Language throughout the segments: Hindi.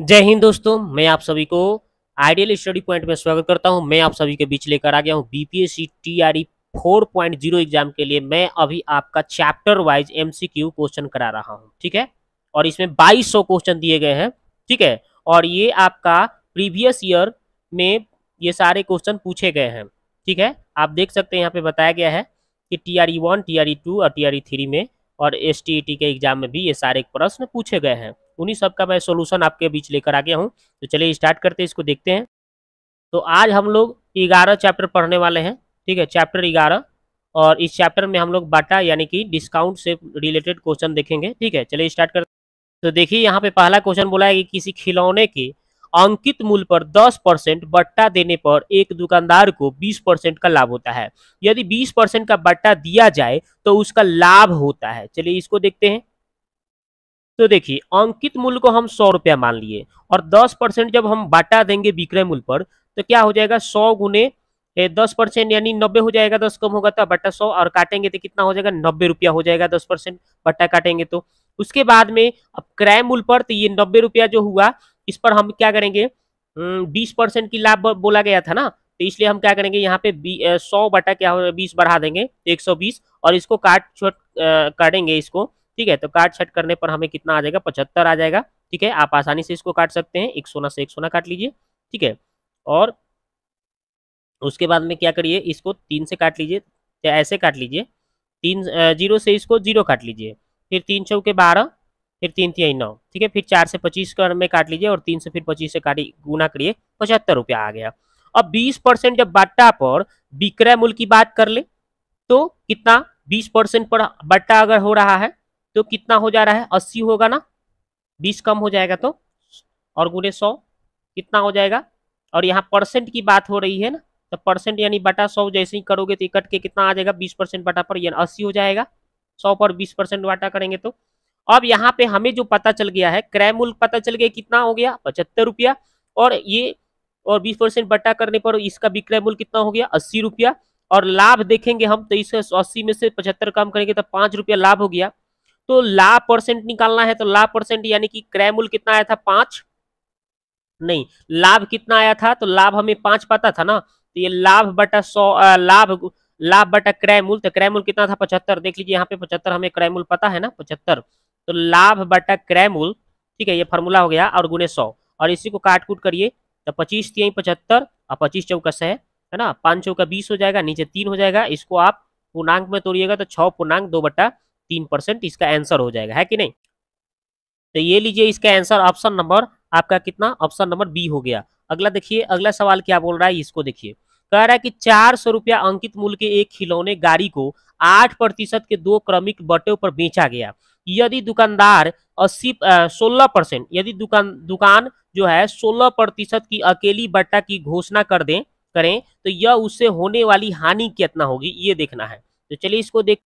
जय हिंद दोस्तों मैं आप सभी को आइडियल स्टडी पॉइंट में स्वागत करता हूं मैं आप सभी के बीच लेकर आ गया हूं बीपीएससी टीआरई 4.0 एग्जाम के लिए मैं अभी आपका चैप्टर वाइज एमसीक्यू क्वेश्चन करा रहा हूं ठीक है और इसमें 2200 क्वेश्चन दिए गए हैं ठीक है और ये आपका प्रीवियस ईयर में ये सारे क्वेश्चन पूछे गए हैं ठीक है आप देख सकते हैं यहाँ पे बताया गया है कि टी आर वन टी और टी e में और एस e के एग्जाम में भी ये सारे प्रश्न पूछे गए हैं उन्हीं सब का मैं सोल्यूशन आपके बीच लेकर आ गया हूँ तो चलिए स्टार्ट करते हैं इसको देखते हैं तो आज हम लोग ग्यारह चैप्टर पढ़ने वाले हैं ठीक है चैप्टर ग्यारह और इस चैप्टर में हम लोग बाटा यानी कि डिस्काउंट से रिलेटेड क्वेश्चन देखेंगे ठीक है चलिए स्टार्ट करते तो देखिए यहाँ पे पहला क्वेश्चन बोला है कि किसी खिलौने के अंकित मूल्य पर 10 परसेंट बट्टा देने पर एक दुकानदार को 20 परसेंट का लाभ होता है यदि 20 परसेंट का बट्टा दिया जाए तो उसका लाभ होता है चलिए इसको देखते हैं तो देखिए अंकित मूल्य को हम सौ रुपया मान लिए और दस परसेंट जब हम बाटा देंगे विक्रय मूल्य पर तो क्या हो जाएगा सौ गुने दस परसेंट यानी नब्बे हो जाएगा दस कम होगा तो बट्टा सौ और काटेंगे तो कितना हो जाएगा नब्बे रुपया हो जाएगा दस परसेंट बट्टा काटेंगे तो उसके बाद में अब क्रय मूल्य पर तो ये नब्बे रुपया जो हुआ इस पर हम क्या करेंगे बीस परसेंट की लाभ बोला गया था ना तो इसलिए हम क्या करेंगे यहाँ पे सौ बट्टा क्या हो बीस बढ़ा देंगे एक सौ बीस और इसको काट छोट काटेंगे इसको ठीक है तो काट छट करने पर हमें कितना आ जाएगा पचहत्तर आ जाएगा ठीक है आप आसानी से इसको काट सकते हैं एक सोना से एक सोना काट लीजिए ठीक है और उसके बाद में क्या करिए इसको तीन से काट लीजिए या ऐसे काट लीजिए तीन जीरो से इसको जीरो काट लीजिए फिर तीन के बारह फिर तीन तीन नौ ठीक है फिर चार से पच्चीस कर में काट लीजिए और तीन से फिर पच्चीस से काटी गुना करिए पचहत्तर रुपया आ गया अब बीस परसेंट जब बट्टा पर विक्रय मूल्य की बात कर ले तो कितना बीस परसेंट पर बट्टा अगर हो रहा है तो कितना हो जा रहा है अस्सी होगा ना बीस कम हो जाएगा तो और गुने सौ कितना हो जाएगा और यहाँ परसेंट की बात हो रही है ना तो परसेंट यानी बटा सौ जैसे ही करोगे तो इकट के कितना आ जाएगा बीस परसेंट बटा पर यानी अस्सी हो जाएगा सौ पर बीस परसेंट बाटा करेंगे तो अब यहाँ पे हमें जो पता चल गया है क्रय मूल्य पता चल गया कितना हो गया पचहत्तर रुपया और ये और बीस परसेंट बटा करने पर इसका विक्रय मूल्य कितना हो गया अस्सी रुपया और लाभ देखेंगे हम तो इसे अस्सी में से पचहत्तर कम करेंगे तो पाँच रुपया लाभ हो गया तो ला परसेंट निकालना है तो ला परसेंट यानी कि क्रय मूल्य कितना आया था पांच नहीं लाभ कितना आया था तो लाभ हमें पांच पता था ना तो ये लाभ बटा सौ लाभ लाभ बटा क्रय मूल्य तो क्रय मूल्य कितना था पचहत्तर देख लीजिए यहाँ पे पचहत्तर हमें क्रय मूल्य पता है ना पचहत्तर तो लाभ बटा क्रय मूल्य ठीक है ये फॉर्मूला हो गया और गुने सौ और इसी को काट कूट करिए तो पच्चीस तीन पचहत्तर और पच्चीस चौका सह है ना पांच चौका बीस हो जाएगा नीचे तीन हो जाएगा इसको आप पूर्णांक में तोड़िएगा तो छह पूर्णांक दो बटा तीन परसेंट इसका आंसर हो जाएगा है कि नहीं तो ये लीजिए इसका आंसर ऑप्शन नंबर आपका कितना ऑप्शन नंबर बी हो गया अगला देखिए अगला सवाल क्या बोल रहा है इसको देखिए कह रहा है कि चार सौ रुपया अंकित मूल्य के एक खिलौने गाड़ी को आठ प्रतिशत के दो क्रमिक बटे पर बेचा गया यदि दुकानदार अस्सी सोलह परसेंट यदि दुकान दुकान जो है सोलह प्रतिशत की अकेली बट्टा की घोषणा कर दें करें तो यह उससे होने वाली हानि कितना होगी ये देखना है तो चलिए इसको देख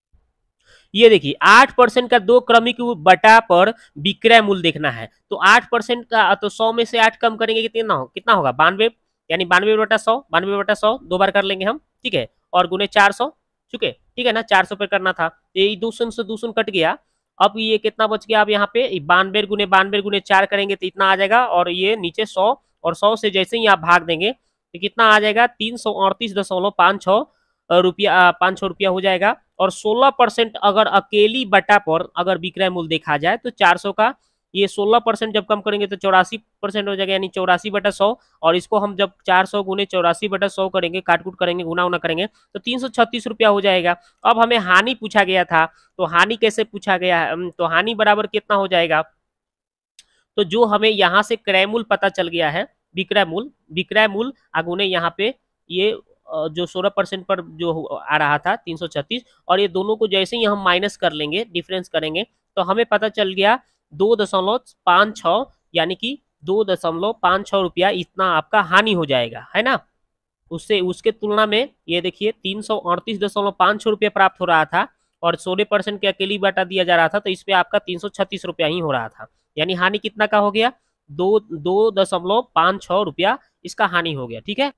ये देखिए आठ परसेंट का दो क्रमिक बटा पर विक्रय मूल्य देखना है तो आठ परसेंट का तो सौ में से आठ कम करेंगे कितना हो कितना होगा बानवे यानी बानवे बटा सौ बानवे बटा सौ दो बार कर लेंगे हम ठीक है और गुने चार सौ ठीक है ठीक है ना चार सौ पे करना था तो ये सौ से सौ कट गया अब ये कितना बच गया अब यहाँ पे बानवे गुने बानवे गुने चार करेंगे तो इतना आ जाएगा और ये नीचे सौ और सौ से जैसे ही आप भाग देंगे तो कितना आ जाएगा तीन सौ अड़तीस दशमलव पाँच छः रुपया पाँच छः रुपया हो जाएगा और 16 परसेंट अगर अकेली बटा पर अगर विक्रय मूल्य देखा जाए तो 400 का ये 16 परसेंट जब कम करेंगे तो चौरासी परसेंट हो जाएगा यानी चौरासी बटा सौ और इसको हम जब 400 सौ गुने चौरासी बटा सौ करेंगे काटकूट करेंगे गुना उना करेंगे तो तीन सौ छत्तीस रुपया हो जाएगा अब हमें हानि पूछा गया था तो हानि कैसे पूछा गया तो हानि बराबर कितना हो जाएगा तो जो हमें यहाँ से क्रय पता चल गया है विक्रय मूल विक्रय मूल अगुने यहाँ पे ये जो 16 परसेंट पर जो आ रहा था 336 और ये दोनों को जैसे ही हम माइनस कर लेंगे डिफरेंस करेंगे तो हमें पता चल गया दो दशमलव पाँच छः यानी कि दो दशमलव पाँच छः रुपया इतना आपका हानि हो जाएगा है ना उससे उसके तुलना में ये देखिए तीन सौ अड़तीस दशमलव पाँच रुपया प्राप्त हो रहा था और सोलह परसेंट के अकेली बाटा दिया जा रहा था तो इस पर आपका तीन सौ छत्तीस रुपया ही हो रहा था यानी हानि कितना का हो गया दो दो दशमलव पाँच छः रुपया इसका हानि हो गया ठीक है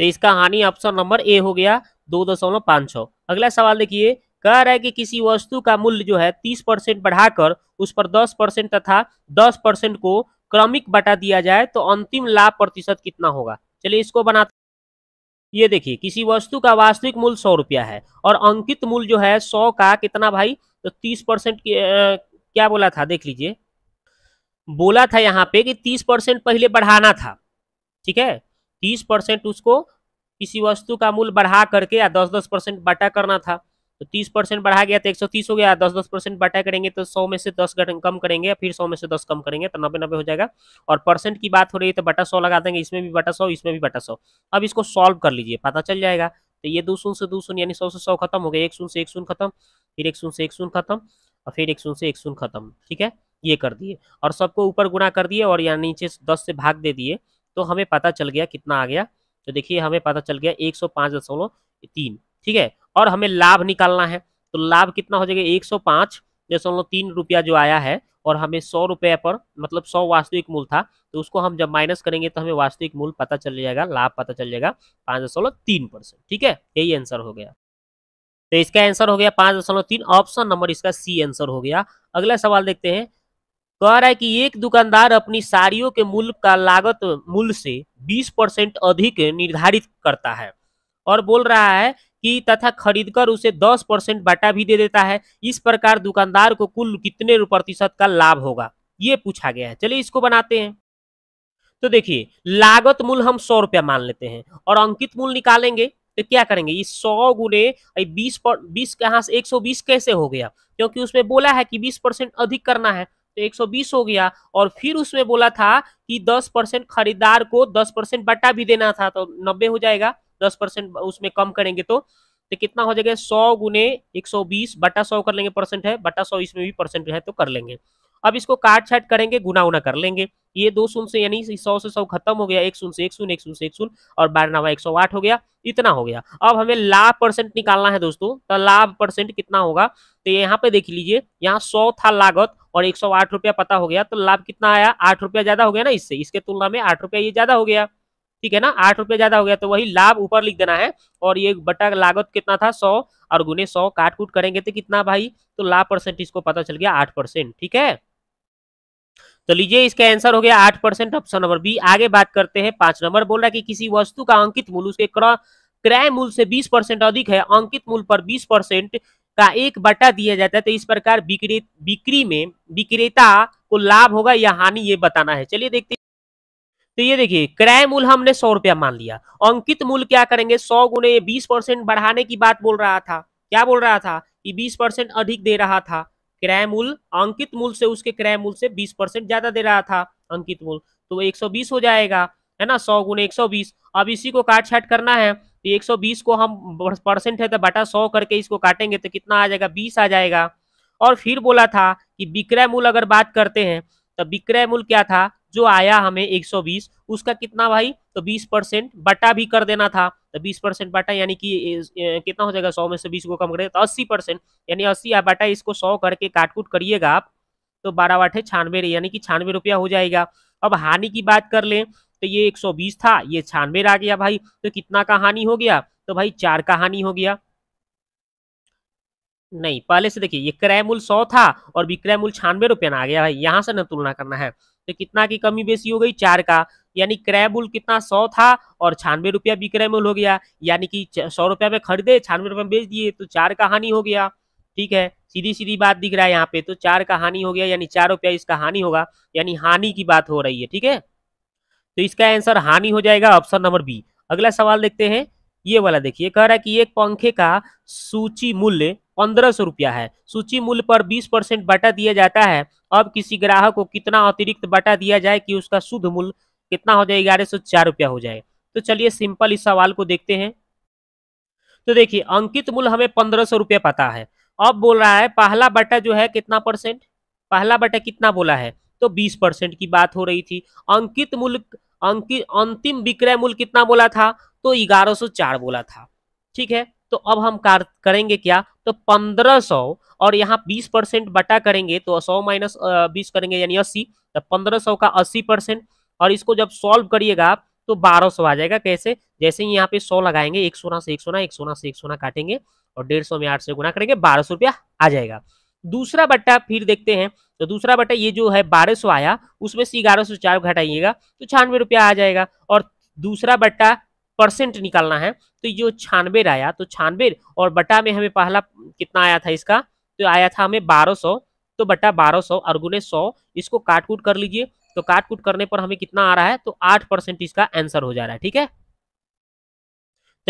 तो इसका हानि ऑप्शन नंबर ए हो गया दो दशमलव पांच छः अगला सवाल देखिए कह रहा है कि किसी वस्तु का मूल्य जो है तीस परसेंट बढ़ाकर उस पर दस परसेंट तथा दस परसेंट को क्रमिक बटा दिया जाए तो अंतिम लाभ प्रतिशत कितना होगा चलिए इसको बनाते ये देखिए किसी वस्तु का वास्तविक मूल्य सौ रुपया है और अंकित मूल्य जो है सौ का कितना भाई तो तीस परसेंट क्या बोला था देख लीजिए बोला था यहाँ पे कि तीस परसेंट पहले बढ़ाना था ठीक है तीस परसेंट उसको किसी वस्तु का मूल्य बढ़ा करके या दस दस परसेंट बटा करना था तो तीस परसेंट बढ़ा गया तो एक सौ तीस हो गया दस दस परसेंट बटा करेंगे तो सौ में से दस कम करेंगे या फिर सौ में से दस कम करेंगे तो नब्बे नब्बे हो जाएगा और परसेंट की बात हो रही है तो बटा सौ लगा देंगे इसमें भी बटा सौ इसमें भी बटा सौ अब इसको सॉल्व कर लीजिए पता चल जाएगा तो ये दो शून्य से दो शून्य यानी सौ से सौ खत्म हो गया एक शून्य से एक शून्य खत्म फिर एक शून्य से एक शून्य खत्म और फिर एक शून्य से एक शून्य खत्म ठीक है ये कर दिए और सबको ऊपर गुणा कर दिए और यहाँ नीचे दस से भाग दे दिए तो हमें पता चल गया कितना आ गया तो देखिए हमें पता चल गया एक सौ ठीक है और हमें लाभ निकालना है तो लाभ कितना हो जाएगा एक सौ पाँच दशमलव तीन रुपया जो आया है और हमें सौ रुपये पर मतलब सौ वास्तविक मूल था तो उसको हम जब माइनस करेंगे तो हमें वास्तविक मूल पता चल जाएगा लाभ पता चल जाएगा पाँच दशमलव तीन परसेंट ठीक है यही आंसर हो गया तो इसका आंसर हो गया पाँच दशमलव तीन ऑप्शन नंबर इसका सी आंसर हो गया अगला सवाल देखते हैं कह रहा है कि एक दुकानदार अपनी साड़ियों के मूल्य का लागत मूल्य से 20 परसेंट अधिक निर्धारित करता है और बोल रहा है कि तथा खरीदकर उसे 10 परसेंट बाटा भी दे देता है इस प्रकार दुकानदार को कुल कितने प्रतिशत का लाभ होगा ये पूछा गया है चलिए इसको बनाते हैं तो देखिए लागत मूल हम सौ रुपया मान लेते हैं और अंकित मूल निकालेंगे तो क्या करेंगे ये सौ गुने बीस पर बीस यहाँ से एक सौ बीस कैसे हो गया क्योंकि उसमें बोला है कि बीस परसेंट अधिक करना है तो 120 हो गया और फिर उसमें बोला था कि 10 परसेंट खरीदार को 10 परसेंट बट्टा भी देना था तो 90 हो जाएगा 10 परसेंट उसमें कम करेंगे तो तो कितना हो जाएगा 100 गुने 120 बट्टा 100 कर लेंगे परसेंट है बट्टा 100 इसमें भी परसेंट है तो कर लेंगे अब इसको काट छाट करेंगे गुना उना कर लेंगे ये दो शून्य से यानी सौ से सौ खत्म हो गया एक शून्य से एक शून्य एक शून्य से एक शून्य और बारह नवा एक सौ आठ हो गया इतना हो गया अब हमें लाभ परसेंट निकालना है दोस्तों तो लाभ परसेंट कितना होगा तो यहाँ पे देख लीजिए यहाँ सौ था लागत और एक सौ आठ रुपया पता हो गया तो लाभ कितना आया आठ रुपया ज्यादा हो गया ना इससे इसके तुलना में आठ रुपया ये ज्यादा हो गया ठीक है ना आठ रुपया ज्यादा हो गया तो वही लाभ ऊपर लिख देना है और ये बटा लागत कितना था सौ और गुने सौ काट कूट करेंगे तो कितना भाई तो लाभ परसेंट इसको पता चल गया आठ परसेंट ठीक है तो लीजिए इसका आंसर हो गया आठ परसेंट ऑप्शन नंबर बी आगे बात करते हैं पांच नंबर बोल रहा है कि किसी वस्तु का अंकित मूल्य उसके क्रय मूल्य से बीस परसेंट अधिक है अंकित मूल्य पर बीस परसेंट का एक बटा दिया जाता है तो इस प्रकार बिक्री में विक्रेता को लाभ होगा या हानि ये बताना है चलिए देखते तो ये देखिए क्रय मूल हमने सौ रुपया मान लिया अंकित मूल क्या करेंगे सौ गुने बीस परसेंट बढ़ाने की बात बोल रहा था क्या बोल रहा था कि बीस परसेंट अधिक दे रहा था क्रय मूल अंकित मूल से उसके क्रय मूल से बीस परसेंट ज्यादा दे रहा था अंकित मूल तो एक सौ बीस हो जाएगा है ना सौ गुने एक सौ बीस अब इसी को काट छाट करना है तो 120 को हम परसेंट है तो बटा 100 करके इसको काटेंगे तो कितना आ जाएगा 20 आ जाएगा और फिर बोला था कि विक्रय मूल अगर बात करते हैं तो विक्रय मूल क्या था जो आया हमें 120 उसका कितना भाई तो 20 परसेंट बटा भी कर देना था तो 20 परसेंट बटा यानी कि कितना हो जाएगा 100 में से 20 को कम करें तो 80 परसेंट यानी अस्सी या बटा इसको 100 करके काटकूट करिएगा आप तो बारह बाटे छानवे यानी कि छानवे रुपया हो जाएगा अब हानि की बात कर लें तो ये 120 था ये छानवे आ गया भाई तो कितना का हानि हो गया तो भाई चार का हानि हो गया नहीं पहले से देखिए ये क्रय मूल्य सौ था और विक्रय मूल्य छियानवे ना आ गया भाई यहाँ से न तुलना करना है तो कितना की कमी बेसी हो गई चार का यानी क्रय मूल कितना सौ था और छानवे रुपया विक्रय मूल हो गया यानी कि सौ रुपया में खरीदे छानवे रुपया में बेच दिए तो चार का हानि हो गया ठीक है सीधी सीधी बात दिख रहा है यहाँ पे तो चार का हानि हो गया यानी चार रुपया इसका हानि होगा यानी हानि की बात हो रही है ठीक है तो इसका आंसर हानि हो जाएगा ऑप्शन नंबर बी अगला सवाल देखते हैं ये वाला देखिए कह रहा है कि एक पंखे का सूची मूल्य पंद्रह सौ रुपया है सूची मूल्य पर बीस परसेंट बाटा दिया जाता है अब किसी ग्राहक को कितना अतिरिक्त बाटा दिया जाए कि उसका शुद्ध मूल्य कितना हो जाए ग्यारह सौ चार रुपया हो जाए तो चलिए सिंपल इस सवाल को देखते हैं तो देखिए अंकित मूल्य हमें पंद्रह सौ रुपया पता है अब बोल रहा है पहला बटा जो है कितना परसेंट पहला बटा कितना बोला है तो बीस परसेंट की बात हो रही थी अंकित मूल्य अंतिम विक्रय मूल्य कितना बोला था तो 1104 बोला था ठीक है तो अब हम कार करेंगे क्या तो 1500 और यहाँ 20 परसेंट बटा करेंगे तो 100 माइनस बीस करेंगे यानी अस्सी तो 1500 का 80 परसेंट और इसको जब सॉल्व करिएगा तो 1200 आ जाएगा कैसे जैसे ही यहाँ पे 100 लगाएंगे एक सोना से एक सोना एक सोना से एक सोना काटेंगे और डेढ़ सौ में आठ से गुना करेंगे बारह सौ रुपया आ जाएगा दूसरा बट्टा फिर देखते हैं तो दूसरा बट्टा ये जो है बारह सौ आया उसमें से ग्यारह सौ चार घटाइएगा तो छानवे रुपया आ जाएगा और दूसरा बट्टा परसेंट निकालना है तो जो छानबे आया तो छानबे और बट्टा में हमें पहला कितना आया था इसका तो आया था हमें बारह सौ तो बट्टा बारह सौ और गुने सौ इसको काट कूट कर लीजिए तो काट कूट करने पर हमें कितना आ रहा है तो आठ परसेंट इसका आंसर हो जा रहा है ठीक है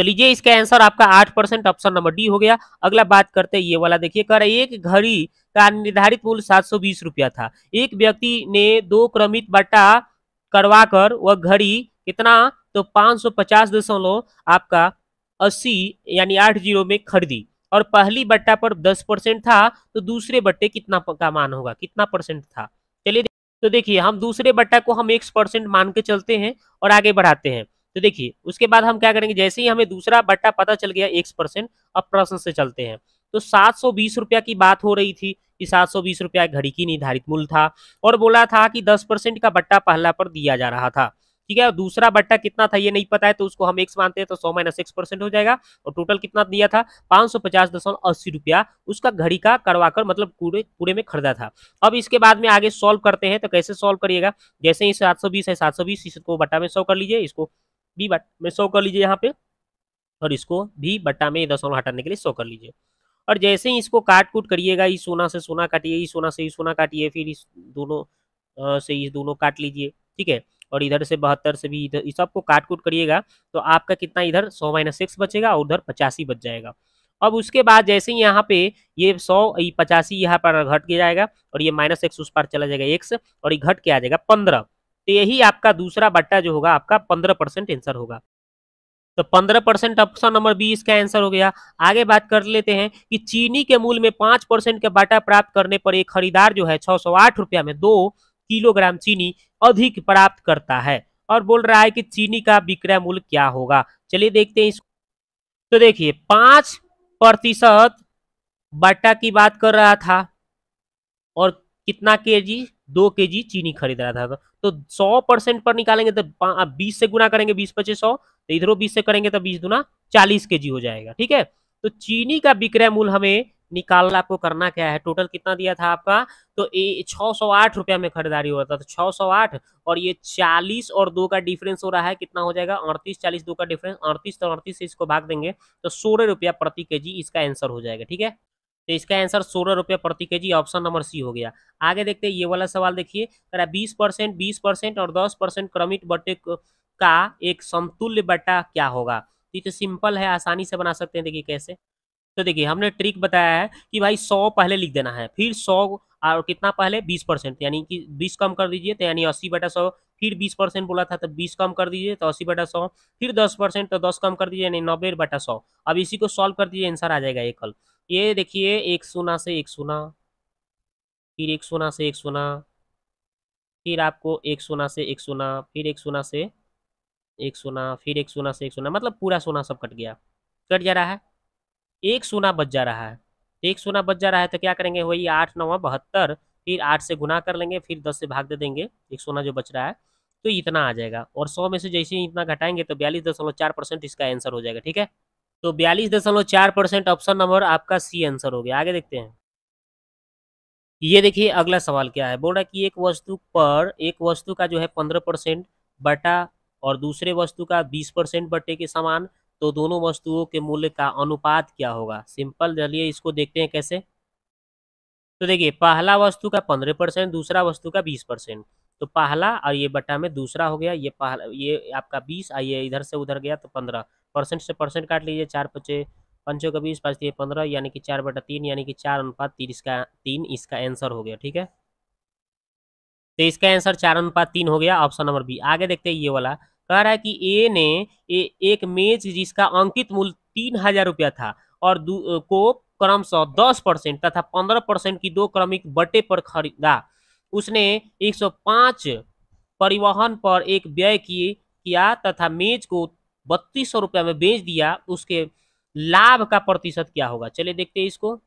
तो लीजिए इसका आंसर आपका आठ परसेंट ऑप्शन नंबर डी हो गया अगला बात करते हैं ये वाला देखिए कर एक घड़ी का निर्धारित मूल्य सात सौ बीस रुपया था एक व्यक्ति ने दो क्रमित बट्टा कर वह घड़ी कितना तो पांच सौ पचास दशमलव आपका अस्सी यानी आठ जीरो में खरीदी और पहली बट्टा पर दस परसेंट था तो दूसरे बट्टे कितना का मान होगा कितना परसेंट था चलिए तो देखिए हम दूसरे बट्टा को हम एक परसेंट मान के चलते हैं और आगे बढ़ाते हैं तो देखिए उसके बाद हम क्या करेंगे जैसे ही हमें दूसरा बट्टा पता चल गया एक परसेंट अब प्रश्न से चलते हैं तो सात सौ बीस रुपया की बात हो रही थी कि सात सौ बीस रुपया घड़ी की निर्धारित मूल्य था और बोला था कि दस परसेंट का बट्टा पहला पर दिया जा रहा था ठीक है दूसरा बट्टा कितना था ये नहीं पता है तो उसको हम एक्स मानते हैं तो सौ माइनस एक्स परसेंट हो जाएगा और टोटल कितना दिया था पांच सौ पचास दशमलव अस्सी रुपया उसका घड़ी का करवा कर मतलब पूरे पूरे में खरीदा था अब इसके बाद में आगे सॉल्व करते हैं तो कैसे सॉल्व करिएगा जैसे ही सात सौ बीस है सात सौ बीस इसको बट्टा में सौ कर लीजिए इसको बी बट में सो कर लीजिए यहाँ पे और इसको भी बट्टा में दशमलव हटाने के लिए सो कर लीजिए और जैसे ही इसको काट कूट करिएगा इस सोना से सोना काटिए इस सोना से इस सोना काटिए फिर इस दोनों से इस दोनों काट लीजिए ठीक है और इधर से बहत्तर से भी इधर इस सबको काट कूट करिएगा तो आपका कितना इधर सौ माइनस सिक्स बचेगा और उधर पचासी बच जाएगा अब उसके बाद जैसे ही यहाँ पे ये सौ पचासी यहाँ पर घट के जाएगा और ये माइनस एक्स उस पर चला जाएगा एक्स और ये घट के आ जाएगा पंद्रह तो यही आपका दूसरा बट्टा जो होगा आपका पंद्रह परसेंट आंसर होगा तो पंद्रह परसेंट ऑप्शन नंबर बी इसका आंसर हो गया आगे बात कर लेते हैं कि चीनी के मूल में पांच परसेंट का बाटा प्राप्त करने पर एक खरीदार जो है छह सौ आठ रुपया में दो किलोग्राम चीनी अधिक प्राप्त करता है और बोल रहा है कि चीनी का विक्रय मूल्य क्या होगा चलिए देखते हैं इसको तो देखिए पांच प्रतिशत बाटा की बात कर रहा था और कितना के जी दो के जी चीनी खरीद रहा था तो, तो सौ परसेंट पर निकालेंगे तो बीस से गुना करेंगे बीस पच्चीस सौ तो इधरों बीस से करेंगे तो बीस गुना चालीस के जी हो जाएगा ठीक है तो चीनी का विक्रय मूल्य हमें निकालना आपको करना क्या है टोटल कितना दिया था आपका तो छः सौ आठ रुपया में खरीदारी हो रहा था तो छः सौ आठ और ये चालीस और दो का डिफरेंस हो रहा है कितना हो जाएगा अड़तीस चालीस दो का डिफरेंस अड़तीस तो अड़तीस से इसको भाग देंगे तो सोलह रुपया प्रति के जी इसका आंसर हो जाएगा ठीक है तो इसका आंसर सोलह रुपये प्रति के जी ऑप्शन नंबर सी हो गया आगे देखते हैं ये वाला सवाल देखिए अरे बीस परसेंट बीस परसेंट और दस परसेंट क्रमिक बट्टे का एक समतुल्य बट्टा क्या होगा तो ये तो सिंपल है आसानी से बना सकते हैं देखिए कैसे तो देखिए हमने ट्रिक बताया है कि भाई सौ पहले लिख देना है फिर सौ और कितना पहले बीस परसेंट यानी कि बीस कम कर दीजिए तो यानी अस्सी बटा सौ फिर बीस परसेंट बोला था तो बीस कम कर दीजिए तो अस्सी बटा सौ फिर दस परसेंट तो दस कम कर दीजिए यानी नब्बे बटा सौ अब इसी को सॉल्व कर दीजिए आंसर आ जाएगा एक कल ये देखिए एक सोना से एक सोना फिर एक सोना से एक सोना फिर आपको एक सोना से एक सोना फिर एक सोना से एक सोना फिर एक सोना से एक सोना मतलब पूरा सोना सब कट गया कट जा रहा है एक सोना बच जा रहा है एक सोना बच जा रहा है तो क्या करेंगे वही आठ नौ बहत्तर फिर आठ से गुना कर लेंगे फिर दस से भाग दे देंगे एक सोना जो बच रहा है तो इतना आ जाएगा और सौ में से जैसे ही इतना घटाएंगे तो बयालीस दशमलव चार परसेंट इसका आंसर हो जाएगा ठीक है तो बयालीस दशमलव चार परसेंट ऑप्शन नंबर आपका सी आंसर हो गया आगे देखते हैं ये देखिए अगला सवाल क्या है बोल रहा है कि एक वस्तु पर एक वस्तु का जो है पंद्रह परसेंट बटा और दूसरे वस्तु का बीस परसेंट बटे के समान तो दोनों वस्तुओं के मूल्य का अनुपात क्या होगा सिंपल चलिए इसको देखते हैं कैसे तो देखिए पहला वस्तु का पंद्रह परसेंट दूसरा वस्तु का बीस परसेंट तो पहला और ये बटा में दूसरा हो गया ये पहला ये आपका बीस और ये इधर से उधर गया तो पंद्रह परसेंट से परसेंट काट लीजिए चार पचे पंचों का बीस पाँच तीन पंद्रह यानी कि चार बटा तीन यानी कि चार अनुपात तीन इसका तीन इसका आंसर हो गया ठीक है तो इसका आंसर चार अनुपात तीन हो गया ऑप्शन नंबर बी आगे देखते हैं ये वाला कह रहा है कि ए ने ए, एक मेज जिसका अंकित मूल्य तीन हजार रुपया था और को क्रमशः दस परसेंट तथा पंद्रह परसेंट की दो क्रमिक बटे पर खरीदा उसने एक सौ पांच परिवहन पर एक व्यय की किया तथा मेज को बत्तीस सौ रुपया में बेच दिया उसके लाभ का प्रतिशत क्या होगा चलिए देखते हैं इसको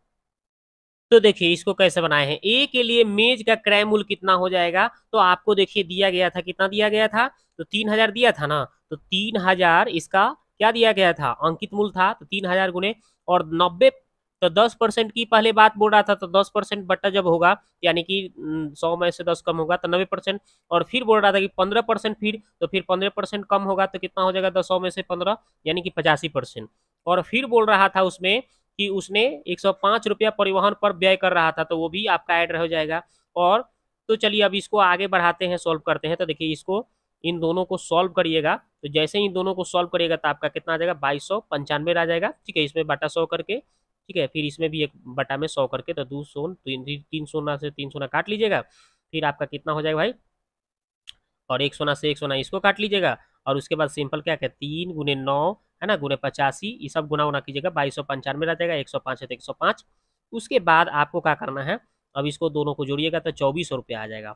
तो देखिए इसको कैसे बनाए हैं ए के लिए मेज का क्रय मूल कितना हो जाएगा तो आपको देखिए दिया गया था कितना दिया गया था तो तीन हजार दिया था ना तो तीन हजार इसका क्या दिया गया था अंकित मूल था तो तीन हजार गुने और नब्बे तो दस परसेंट की पहले बात बोल रहा था तो दस परसेंट बट्टा जब होगा यानी कि सौ में से दस कम होगा तो नब्बे परसेंट और फिर बोल रहा था कि पंद्रह परसेंट फिर तो फिर पंद्रह परसेंट कम होगा तो कितना हो जाएगा दस सौ में से पंद्रह यानी कि पचासी परसेंट और फिर बोल रहा था उसमें कि उसने एक सौ पाँच रुपया परिवहन पर व्यय कर रहा था तो वो भी आपका ऐड हो जाएगा और तो चलिए अब इसको आगे बढ़ाते हैं सॉल्व करते हैं तो देखिए इसको इन दोनों को सॉल्व करिएगा तो जैसे ही इन दोनों को सॉल्व करिएगा तो आपका कितना आ जाएगा बाईस सौ पंचानवे आ जाएगा ठीक है इसमें बटा सौ करके ठीक है फिर इसमें भी एक बटा में सौ करके तो दो सौ तीन सोना से तीन सोना काट लीजिएगा फिर आपका कितना हो जाएगा भाई और एक सोना से एक सोना इसको काट लीजिएगा और उसके बाद सिंपल क्या क्या तीन गुने नौ है ना गुने पचासी ये सब गुना उना कीजिएगा बाईस सौ पंचानवे रह जाएगा एक सौ पाँच है तो एक सौ पाँच उसके बाद आपको क्या करना है अब इसको दोनों को जोड़िएगा तो चौबीस सौ रुपया आ जाएगा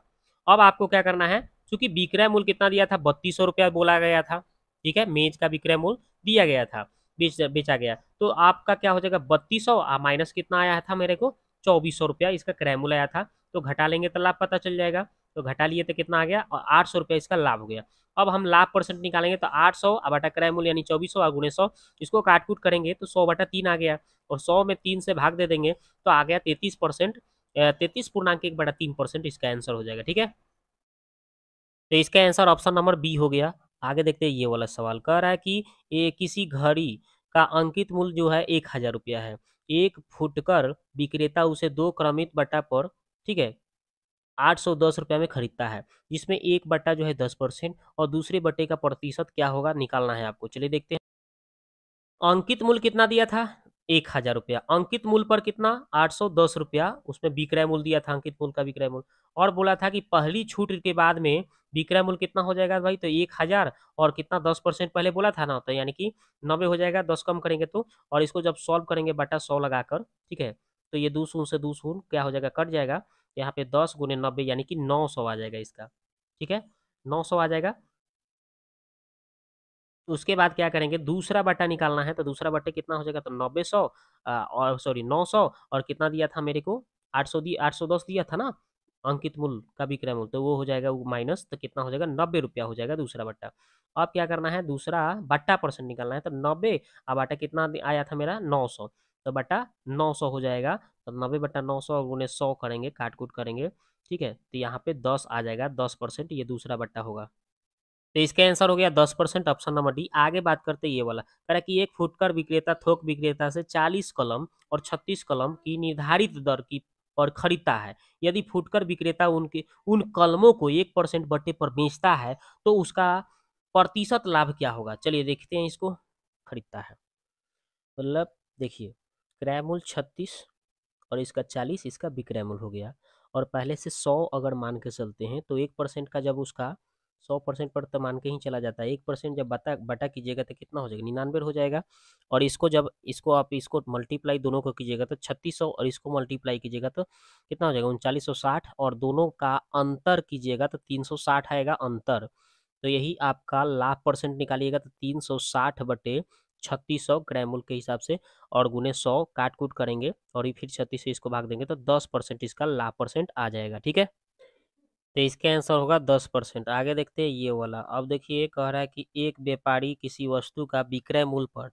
अब आपको क्या करना है चूंकि विक्रय मूल्य कितना दिया था बत्तीस सौ रुपया बोला गया था ठीक है मेज का विक्रय मूल्य दिया गया था बेच बेचा गया तो आपका क्या हो जाएगा बत्तीस सौ माइनस कितना आया था मेरे को चौबीस सौ रुपया इसका क्रय मूल्य आया था तो घटा लेंगे तो लाभ पता चल जाएगा तो घटा लिए तो कितना आ गया और आठ सौ रुपया इसका लाभ हो गया अब हम लाभ परसेंट निकालेंगे तो आठ सौ बटा क्रय मूल्य यानी चौबीस सौ गुणे सौ इसको काटकूट करेंगे तो सौ बटा तीन आ गया और सौ में तीन से भाग दे देंगे तो आ गया तैतीस परसेंट तैतीस पूर्णांक एक बटा तीन परसेंट इसका आंसर हो जाएगा ठीक है तो इसका आंसर ऑप्शन नंबर बी हो गया आगे देखते हैं ये वाला सवाल कह रहा है कि ये किसी घड़ी का अंकित मूल्य जो है एक हजार रुपया है एक फुटकर विक्रेता उसे दो क्रमित बटा पर ठीक है आठ सौ दस रुपये में खरीदता है जिसमें एक बट्टा जो है दस परसेंट और दूसरे बट्टे का प्रतिशत क्या होगा निकालना है आपको चलिए देखते हैं अंकित मूल कितना दिया था एक हजार रुपया अंकित मूल्य पर कितना आठ सौ दस रुपया उसमें विक्रय मूल दिया था अंकित मूल का विक्रय मूल और बोला था कि पहली छूट के बाद में विक्रय मूल कितना हो जाएगा भाई तो एक हजार और कितना दस परसेंट पहले बोला था ना तो यानी कि नब्बे हो जाएगा दस कम करेंगे तो और इसको जब सॉल्व करेंगे बटा सौ लगाकर ठीक है तो ये दो शून से दो शून क्या हो जाएगा कट जाएगा यहाँ पे दस गुने नब्बे यानी कि नौ सौ आ जाएगा इसका ठीक है नौ सौ आ जाएगा उसके बाद क्या करेंगे दूसरा बट्टा निकालना है तो दूसरा बट्टे कितना हो जाएगा तो नब्बे सौ और सॉरी नौ सौ और कितना दिया था मेरे को आठ सौ दी आठ सौ दस दिया था ना अंकित मूल का विक्रय मूल तो वो हो जाएगा वो माइनस तो कितना हो जाएगा नब्बे रुपया हो जाएगा दूसरा बट्टा अब क्या करना है दूसरा बट्टा परसेंट निकालना है तो नब्बे अब आटा कितना आया था मेरा नौ सौ तो बटा नौ सौ हो जाएगा तो नब्बे बटा नौ सौ गुने सौ करेंगे काट कूट करेंगे ठीक है तो यहाँ पे दस आ जाएगा दस परसेंट ये दूसरा बट्टा होगा तो इसका आंसर हो गया दस परसेंट ऑप्शन नंबर डी आगे बात करते ये वाला कह कि एक फुटकर विक्रेता थोक विक्रेता से चालीस कलम और छत्तीस कलम की निर्धारित दर की पर खरीदता है यदि फुटकर विक्रेता उनके उन कलमों को एक परसेंट बट्टे पर बेचता है तो उसका प्रतिशत लाभ क्या होगा चलिए देखते हैं इसको खरीदता है मतलब देखिए क्रैमुल छत्तीस और इसका चालीस इसका विक्रैमुल हो गया और पहले से सौ अगर मान के चलते हैं तो एक परसेंट का जब उसका सौ परसेंट पर तो मान के ही चला जाता है एक परसेंट जब बता बटा कीजिएगा तो कितना हो जाएगा निन्यानवे हो जाएगा और इसको जब इसको आप इसको मल्टीप्लाई दोनों को कीजिएगा तो छत्तीस सौ और इसको मल्टीप्लाई कीजिएगा तो कितना हो जाएगा उनचालीस सौ साठ और दोनों का अंतर कीजिएगा तो तीन सौ साठ आएगा अंतर तो यही आपका लाभ परसेंट निकालिएगा तो तीन सौ साठ बटे छत्तीस सौ ग्रामूल के हिसाब से और गुने सौ काट कूट करेंगे और ये फिर छत्तीस से इसको भाग देंगे तो दस परसेंट इसका लाभ परसेंट आ जाएगा ठीक है तो इसका आंसर होगा दस परसेंट आगे देखते हैं ये वाला अब देखिए कह रहा है कि एक व्यापारी किसी वस्तु का विक्रय मूल्य पर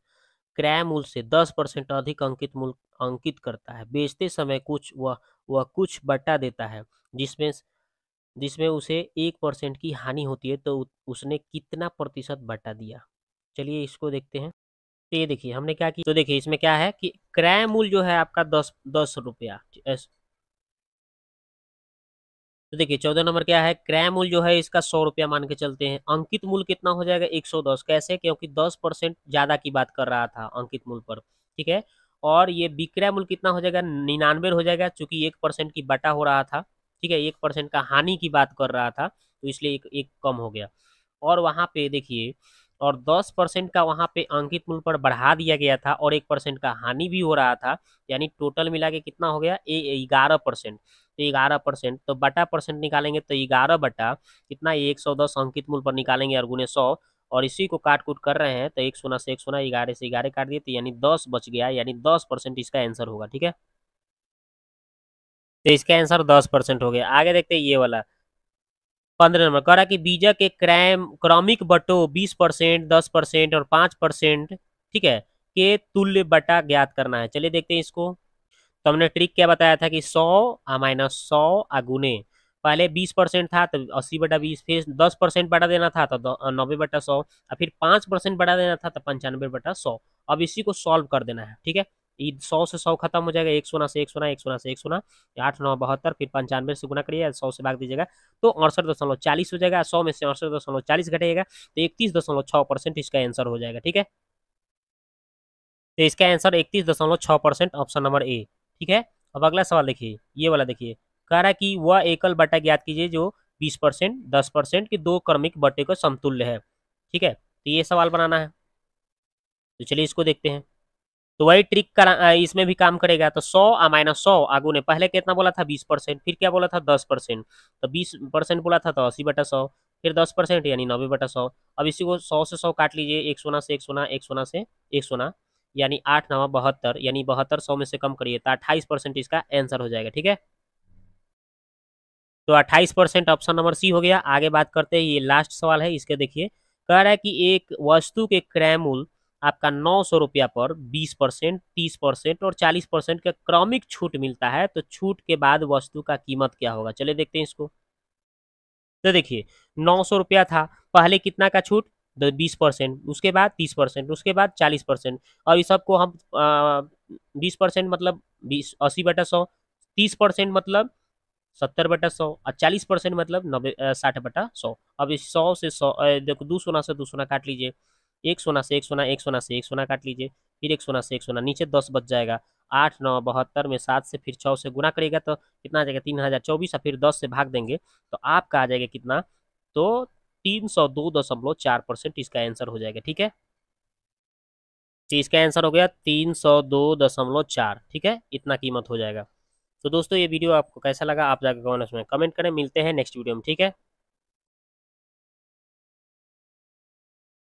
क्रय मूल्य से दस परसेंट अधिक अंकित मूल अंकित करता है बेचते समय कुछ वह वह कुछ बट्टा देता है जिसमें जिसमें उसे एक परसेंट की हानि होती है तो उसने कितना प्रतिशत बट्टा दिया चलिए इसको देखते हैं तो ये देखिए हमने क्या किया तो देखिए इसमें क्या है कि क्रय मूल्य जो है आपका दस दस रुपया तो देखिए चौदह नंबर क्या है क्रय मूल्य जो है इसका सौ रुपया मान के चलते हैं अंकित मूल कितना हो जाएगा एक सौ दस कैसे क्योंकि दस परसेंट ज्यादा की बात कर रहा था अंकित मूल्य पर ठीक है और ये विक्रय मूल्य कितना हो जाएगा निन्यानवे हो जाएगा चूंकि एक परसेंट की बटा हो रहा था ठीक है एक परसेंट का हानि की बात कर रहा था तो इसलिए एक, एक कम हो गया और वहां पे देखिए और 10 परसेंट का वहाँ पे अंकित मूल्य पर बढ़ा दिया गया था और एक परसेंट का हानि भी हो रहा था यानी टोटल मिला के कितना हो गया ग्यारह परसेंट तो ग्यारह परसेंट तो बटा परसेंट निकालेंगे तो ग्यारह बटा कितना एक सौ दस अंकित मूल पर निकालेंगे और गुने सौ और इसी को काट कूट कर रहे हैं तो एक सोना से एक सोना ग्यारह से ग्यारह काट दिए तो यानी दस बच गया यानी दस परसेंट इसका आंसर होगा ठीक है तो इसका आंसर दस परसेंट हो गया आगे देखते ये वाला पंद्रह नंबर कह रहा है कि बीजा के क्रैम क्रमिक बटो बीस परसेंट दस परसेंट और पाँच परसेंट ठीक है के तुल्य बटा ज्ञात करना है चलिए देखते हैं इसको तो हमने ट्रिक क्या बताया था कि सौ आ माइनस सौ आ गुने पहले बीस परसेंट था तो अस्सी बटा बीस फिर दस परसेंट बढ़ा देना था तो नब्बे बटा सौ और फिर पाँच परसेंट बढ़ा देना था तो पंचानबे बटा सौ अब इसी को सॉल्व कर देना है ठीक है सौ से सौ खत्म हो जाएगा एक सोना से एक सोना एक सोना से एक सोना आठ नौ बहत्तर फिर पंचानवे से गुना करिएगा सौ से भाग दीजिएगा तो अड़सठ दशमलव चालीस हो जाएगा सौ में से अड़सठ दशमलव चालीस घटेगा तो इकतीस दशमलव छः परसेंट इसका आंसर हो जाएगा ठीक है तो इसका आंसर इकतीस दशमलव छः परसेंट ऑप्शन नंबर ए ठीक है अब अगला सवाल देखिए ये वाला देखिए कह रहा कि वह एकल बटा ज्ञात कीजिए जो बीस परसेंट दस परसेंट के दो क्रमिक बटे का समतुल्य है ठीक है तो ये सवाल बनाना है तो चलिए इसको देखते हैं तो वही ट्रिक इसमें भी काम करेगा तो सौ आ माइनस सौ आगू ने पहले कितना बोला था बीस परसेंट फिर क्या बोला था दस परसेंट तो बीस परसेंट बोला था तो अस्सी बटा सौ फिर दस परसेंट यानी नब्बे बटा सौ अब इसी को सौ से सौ काट लीजिए एक सोना से एक सोना एक सोना से एक सोना यानी आठ नवा बहत्तर यानी बहत्तर सौ में से कम करिए तो अट्ठाईस परसेंट इसका आंसर हो जाएगा ठीक है तो अट्ठाईस परसेंट ऑप्शन नंबर सी हो गया आगे बात करते हैं ये लास्ट सवाल है इसके देखिए कह रहा है कि एक वस्तु के क्रय मूल्य आपका नौ सौ रुपया पर बीस परसेंट तीस परसेंट और चालीस परसेंट का क्रमिक छूट मिलता है तो छूट के बाद वस्तु का कीमत क्या होगा चलिए देखते हैं इसको तो देखिए नौ सौ रुपया था पहले कितना का छूट बीस परसेंट उसके बाद तीस परसेंट उसके बाद चालीस परसेंट और इस सबको हम बीस परसेंट मतलब बीस अस्सी बटा सौ तीस परसेंट मतलब सत्तर बटा सौ और चालीस परसेंट मतलब नब्बे साठ बटा सौ अब इस सौ से सौ देखो दो सोना से दो सोना काट लीजिए एक सोना से एक सोना एक सोना से एक सोना काट लीजिए फिर एक सोना से एक सोना नीचे दस बच जाएगा आठ नौ बहत्तर में सात से फिर छः से गुना करेगा तो कितना आ जाएगा तीन हज़ार चौबीस और फिर दस से भाग देंगे तो आपका आ जाएगा कितना तो तीन सौ दो दशमलव चार परसेंट इसका आंसर हो जाएगा ठीक है तो इसका आंसर हो गया तीन सौ दो दशमलव चार ठीक है इतना कीमत हो जाएगा तो दोस्तों ये वीडियो आपको कैसा लगा आप जाकर कमेंट कमेंट करें मिलते हैं नेक्स्ट वीडियो में ठीक है